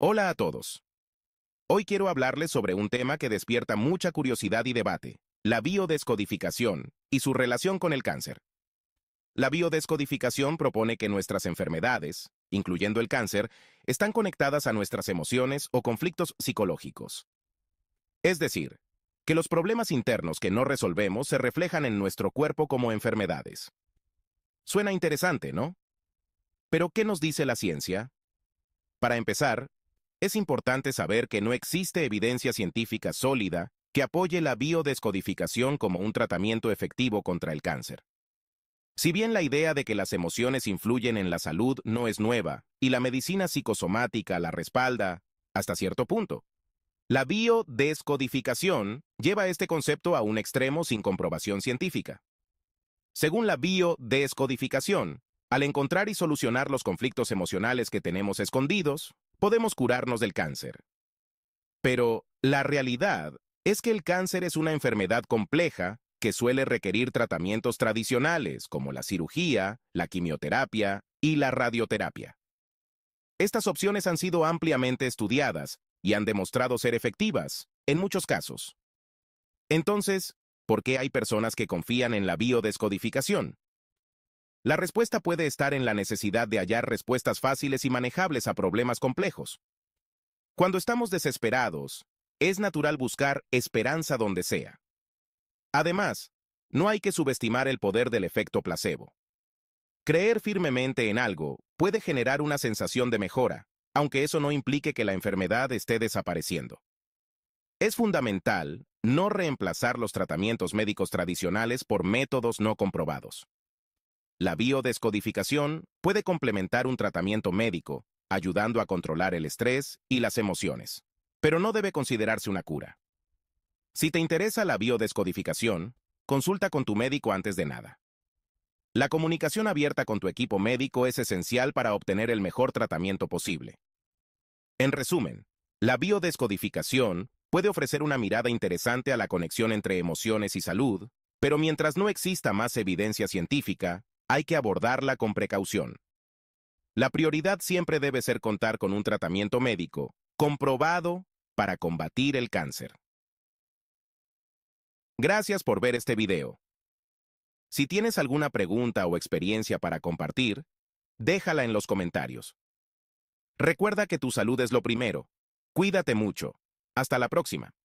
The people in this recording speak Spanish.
Hola a todos. Hoy quiero hablarles sobre un tema que despierta mucha curiosidad y debate, la biodescodificación y su relación con el cáncer. La biodescodificación propone que nuestras enfermedades, incluyendo el cáncer, están conectadas a nuestras emociones o conflictos psicológicos. Es decir, que los problemas internos que no resolvemos se reflejan en nuestro cuerpo como enfermedades. Suena interesante, ¿no? Pero ¿qué nos dice la ciencia? Para empezar, es importante saber que no existe evidencia científica sólida que apoye la biodescodificación como un tratamiento efectivo contra el cáncer. Si bien la idea de que las emociones influyen en la salud no es nueva, y la medicina psicosomática la respalda, hasta cierto punto. La biodescodificación lleva este concepto a un extremo sin comprobación científica. Según la biodescodificación, al encontrar y solucionar los conflictos emocionales que tenemos escondidos, podemos curarnos del cáncer. Pero la realidad es que el cáncer es una enfermedad compleja que suele requerir tratamientos tradicionales como la cirugía, la quimioterapia y la radioterapia. Estas opciones han sido ampliamente estudiadas y han demostrado ser efectivas, en muchos casos. Entonces, ¿por qué hay personas que confían en la biodescodificación? La respuesta puede estar en la necesidad de hallar respuestas fáciles y manejables a problemas complejos. Cuando estamos desesperados, es natural buscar esperanza donde sea. Además, no hay que subestimar el poder del efecto placebo. Creer firmemente en algo puede generar una sensación de mejora, aunque eso no implique que la enfermedad esté desapareciendo. Es fundamental no reemplazar los tratamientos médicos tradicionales por métodos no comprobados. La biodescodificación puede complementar un tratamiento médico, ayudando a controlar el estrés y las emociones, pero no debe considerarse una cura. Si te interesa la biodescodificación, consulta con tu médico antes de nada. La comunicación abierta con tu equipo médico es esencial para obtener el mejor tratamiento posible. En resumen, la biodescodificación puede ofrecer una mirada interesante a la conexión entre emociones y salud, pero mientras no exista más evidencia científica, hay que abordarla con precaución. La prioridad siempre debe ser contar con un tratamiento médico comprobado para combatir el cáncer. Gracias por ver este video. Si tienes alguna pregunta o experiencia para compartir, déjala en los comentarios. Recuerda que tu salud es lo primero. Cuídate mucho. Hasta la próxima.